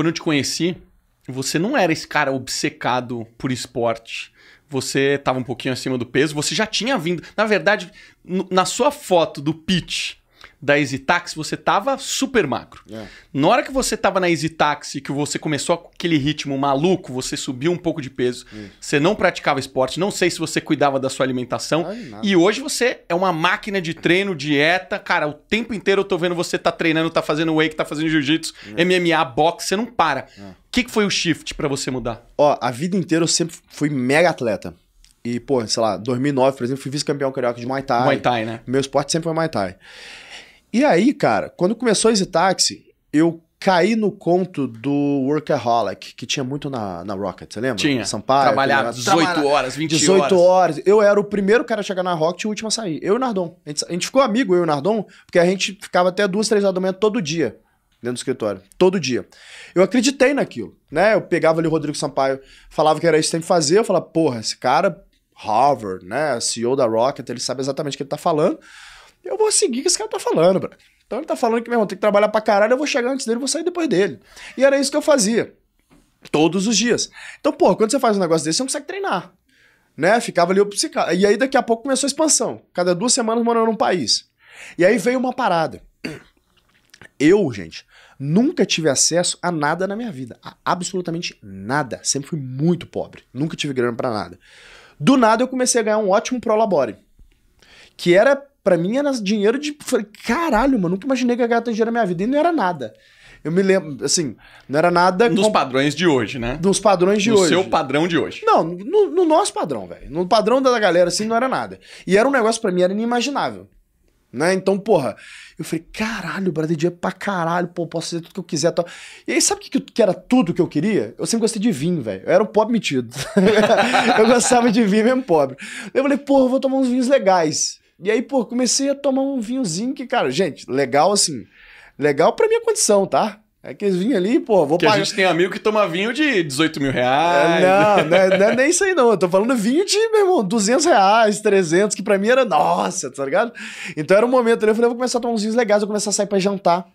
quando eu te conheci, você não era esse cara obcecado por esporte. Você estava um pouquinho acima do peso, você já tinha vindo. Na verdade, na sua foto do pitch da Easy Taxi você tava super macro. É. Na hora que você tava na Easy Taxi que você começou aquele ritmo maluco, você subiu um pouco de peso, Isso. você não praticava esporte, não sei se você cuidava da sua alimentação. e hoje você é uma máquina de treino, dieta. Cara, o tempo inteiro eu tô vendo você tá treinando, tá fazendo wake, tá fazendo jiu-jitsu, é. MMA, boxe, você não para. É. O que, que, foi o shift para você mudar? Ó, a vida inteira eu sempre fui mega atleta. E, pô, sei lá, 2009, por exemplo, fui vice-campeão carioca de Muay Thai. Muay Thai, né? Meu esporte sempre foi Muay Thai. E aí, cara, quando começou esse táxi, eu caí no conto do Workaholic, que tinha muito na, na Rocket, você lembra? Tinha. Sampaio. Trabalhava 18 horas, 20 horas. 18 horas. Eu era o primeiro cara a chegar na Rocket e o último a sair. Eu e o Nardon. A gente, a gente ficou amigo, eu e o Nardon, porque a gente ficava até duas, três horas da manhã todo dia dentro do escritório, todo dia. Eu acreditei naquilo, né? Eu pegava ali o Rodrigo Sampaio, falava que era isso que tem que fazer, eu falava, porra, esse cara, Harvard, né? CEO da Rocket, ele sabe exatamente o que ele tá falando. Eu vou seguir o que esse cara tá falando, bro. Então ele tá falando que, meu irmão, tem que trabalhar pra caralho, eu vou chegar antes dele, vou sair depois dele. E era isso que eu fazia. Todos os dias. Então, pô, quando você faz um negócio desse, você não consegue treinar. Né? Ficava ali o psicólogo. E aí, daqui a pouco, começou a expansão. Cada duas semanas morando num país. E aí veio uma parada. Eu, gente, nunca tive acesso a nada na minha vida. A absolutamente nada. Sempre fui muito pobre. Nunca tive grana para nada. Do nada eu comecei a ganhar um ótimo Prolabore. Que era Pra mim era dinheiro de. Falei, caralho, mano, nunca imaginei que a ganhar dinheiro na minha vida. E não era nada. Eu me lembro, assim, não era nada. Nos com... padrões de hoje, né? Nos padrões de no hoje. Do seu padrão de hoje. Não, no, no nosso padrão, velho. No padrão da galera, assim, não era nada. E era um negócio para mim, era inimaginável. Né? Então, porra, eu falei, caralho, brother dinheiro é pra caralho, pô, posso fazer tudo que eu quiser. Tal. E aí, sabe o que, que era tudo que eu queria? Eu sempre gostei de vinho, velho. Eu era um pobre metido. eu gostava de vinho mesmo pobre. Eu falei, porra, eu vou tomar uns vinhos legais. E aí, pô, comecei a tomar um vinhozinho que, cara, gente, legal assim. Legal pra minha condição, tá? É que eles vinham ali, pô, vou que pagar. a gente tem amigo que toma vinho de 18 mil reais. É, não, não é, não é, nem isso aí não. Eu tô falando vinho de, meu irmão, 200 reais, 300, que pra mim era, nossa, tá ligado? Então era um momento ali, eu falei, eu vou começar a tomar uns vinhos legais, vou começar a sair pra jantar.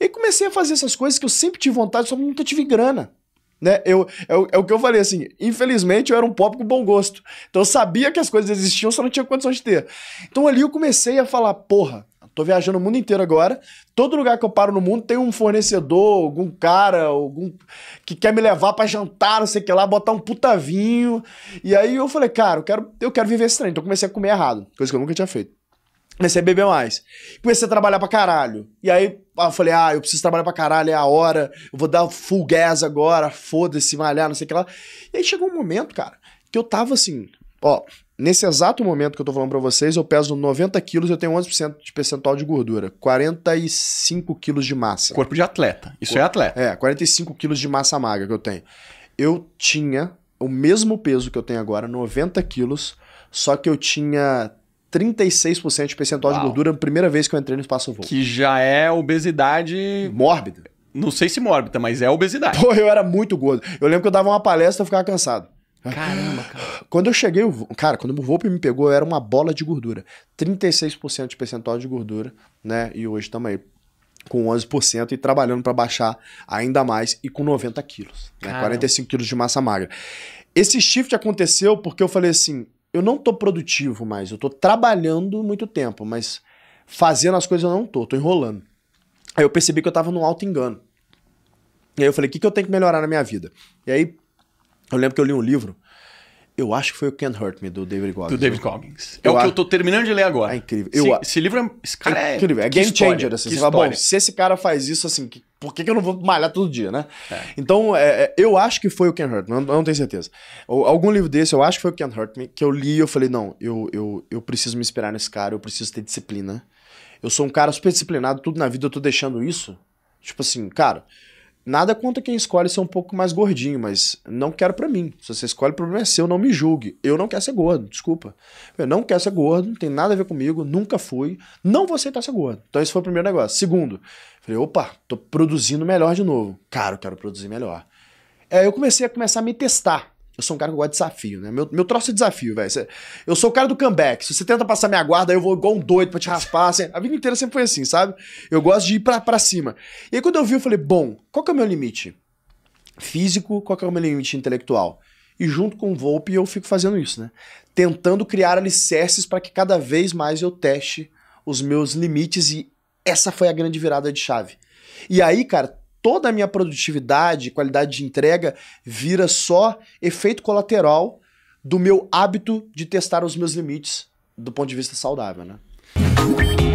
E comecei a fazer essas coisas que eu sempre tive vontade, só que nunca tive grana. Né? Eu, é, é o que eu falei assim, infelizmente eu era um pop com bom gosto. Então eu sabia que as coisas existiam, só não tinha condição de ter. Então ali eu comecei a falar, porra, tô viajando o mundo inteiro agora, todo lugar que eu paro no mundo tem um fornecedor, algum cara, algum que quer me levar para jantar, não sei o que lá, botar um puta vinho. E aí eu falei, cara, eu quero, eu quero viver estranho Então eu comecei a comer errado, coisa que eu nunca tinha feito comecei a beber mais. Comecei a trabalhar pra caralho. E aí ah, eu falei, ah, eu preciso trabalhar pra caralho, é a hora, eu vou dar full gas agora, foda-se, malhar, não sei o que lá. E aí chegou um momento, cara, que eu tava assim, ó, nesse exato momento que eu tô falando pra vocês, eu peso 90 quilos, eu tenho 11% de percentual de gordura, 45 quilos de massa. Corpo de atleta, isso é atleta. É, 45 quilos de massa magra que eu tenho. Eu tinha o mesmo peso que eu tenho agora, 90 quilos, só que eu tinha 36% de percentual Uau. de gordura, primeira vez que eu entrei no espaço voo. Que já é obesidade. Mórbida. Não sei se mórbida, mas é obesidade. Pô, eu era muito gordo. Eu lembro que eu dava uma palestra e ficava cansado. Caramba, cara. Quando eu cheguei, cara, quando o Volpe me pegou, era uma bola de gordura. 36% de percentual de gordura, né? E hoje estamos aí com 11% e trabalhando para baixar ainda mais e com 90 quilos, né? 45 quilos de massa magra. Esse shift aconteceu porque eu falei assim, eu não tô produtivo mais, eu tô trabalhando muito tempo, mas fazendo as coisas eu não tô, tô enrolando. Aí eu percebi que eu tava num alto engano. E aí eu falei, o que, que eu tenho que melhorar na minha vida? E aí eu lembro que eu li um livro eu acho que foi o Can't Hurt Me, do David Goggins. Do David Goggins. É eu o que eu tô terminando de ler agora. É incrível. Eu... Esse, esse livro é. Esse cara é. é incrível. É game história, changer. Assim. Você fala, bom, se esse cara faz isso, assim, por que, que eu não vou malhar todo dia, né? É. Então, é, é eu acho que foi o Can't Hurt Me, eu não tenho certeza. Algum livro desse, eu acho que foi o Can't Hurt Me, que eu li e eu falei, não, eu, eu, eu preciso me inspirar nesse cara, eu preciso ter disciplina. Eu sou um cara super disciplinado, tudo na vida eu tô deixando isso. Tipo assim, cara, Nada contra quem escolhe ser um pouco mais gordinho, mas não quero para mim. Se você escolhe, o problema é seu, não me julgue. Eu não quero ser gordo, desculpa. Eu não quero ser gordo, não tem nada a ver comigo, nunca fui. Não vou aceitar ser gordo. Então esse foi o primeiro negócio. Segundo, falei, opa, tô produzindo melhor de novo. Cara, eu quero produzir melhor. Aí é, eu comecei a começar a me testar. Eu sou um cara que gosta de desafio, né? Meu, meu troço é desafio, velho. Eu sou o cara do comeback. Se você tenta passar minha guarda, eu vou igual um doido pra te raspar. Assim. A vida inteira sempre foi assim, sabe? Eu gosto de ir pra, pra cima. E aí, quando eu vi, eu falei, bom, qual que é o meu limite físico, qual que é o meu limite intelectual? E junto com o Volpe, eu fico fazendo isso, né? Tentando criar alicerces para que cada vez mais eu teste os meus limites e essa foi a grande virada de chave. E aí, cara, toda a minha produtividade, qualidade de entrega vira só efeito colateral do meu hábito de testar os meus limites do ponto de vista saudável, né?